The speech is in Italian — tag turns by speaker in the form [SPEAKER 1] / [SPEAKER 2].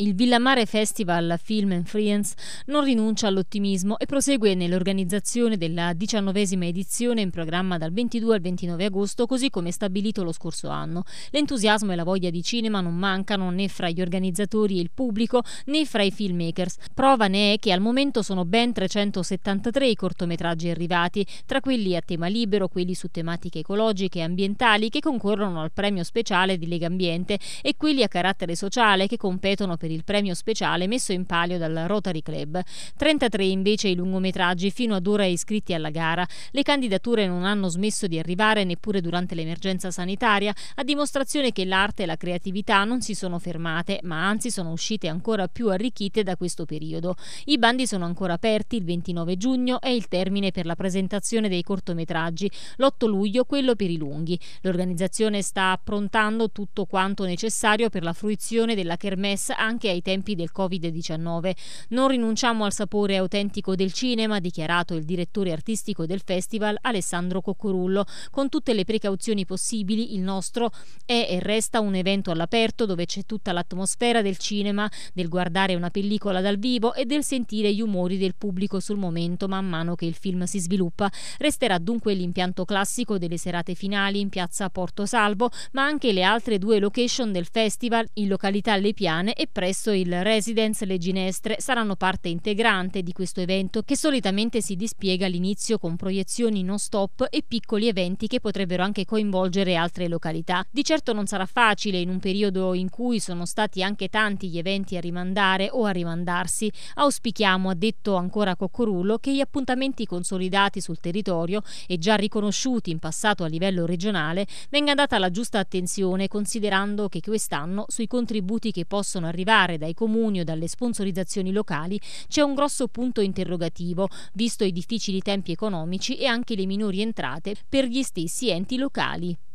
[SPEAKER 1] Il Villamare Festival Film and Friends non rinuncia all'ottimismo e prosegue nell'organizzazione della diciannovesima edizione in programma dal 22 al 29 agosto, così come stabilito lo scorso anno. L'entusiasmo e la voglia di cinema non mancano né fra gli organizzatori e il pubblico né fra i filmmakers. Prova ne è che al momento sono ben 373 i cortometraggi arrivati, tra quelli a tema libero, quelli su tematiche ecologiche e ambientali che concorrono al premio speciale di Lega Ambiente e quelli a carattere sociale che competono per per il premio speciale messo in palio dal Rotary Club. 33 invece i lungometraggi fino ad ora iscritti alla gara. Le candidature non hanno smesso di arrivare neppure durante l'emergenza sanitaria, a dimostrazione che l'arte e la creatività non si sono fermate, ma anzi sono uscite ancora più arricchite da questo periodo. I bandi sono ancora aperti, il 29 giugno è il termine per la presentazione dei cortometraggi, l'8 luglio quello per i lunghi. L'organizzazione sta approntando tutto quanto necessario per la fruizione della kermesse anche anche ai tempi del Covid-19. Non rinunciamo al sapore autentico del cinema, ha dichiarato il direttore artistico del festival Alessandro Coccorullo. Con tutte le precauzioni possibili, il nostro è e resta un evento all'aperto dove c'è tutta l'atmosfera del cinema, del guardare una pellicola dal vivo e del sentire gli umori del pubblico sul momento man mano che il film si sviluppa. Resterà dunque l'impianto classico delle serate finali in piazza Porto Salvo, ma anche le altre due location del festival in località Le Piane e presso presso il Residence Le Ginestre saranno parte integrante di questo evento che solitamente si dispiega all'inizio con proiezioni non stop e piccoli eventi che potrebbero anche coinvolgere altre località. Di certo non sarà facile in un periodo in cui sono stati anche tanti gli eventi a rimandare o a rimandarsi. Auspichiamo, ha detto ancora Coccorullo, che gli appuntamenti consolidati sul territorio e già riconosciuti in passato a livello regionale venga data la giusta attenzione considerando che quest'anno sui contributi che possono arrivare dare dai comuni o dalle sponsorizzazioni locali, c'è un grosso punto interrogativo, visto i difficili tempi economici e anche le minori entrate per gli stessi enti locali.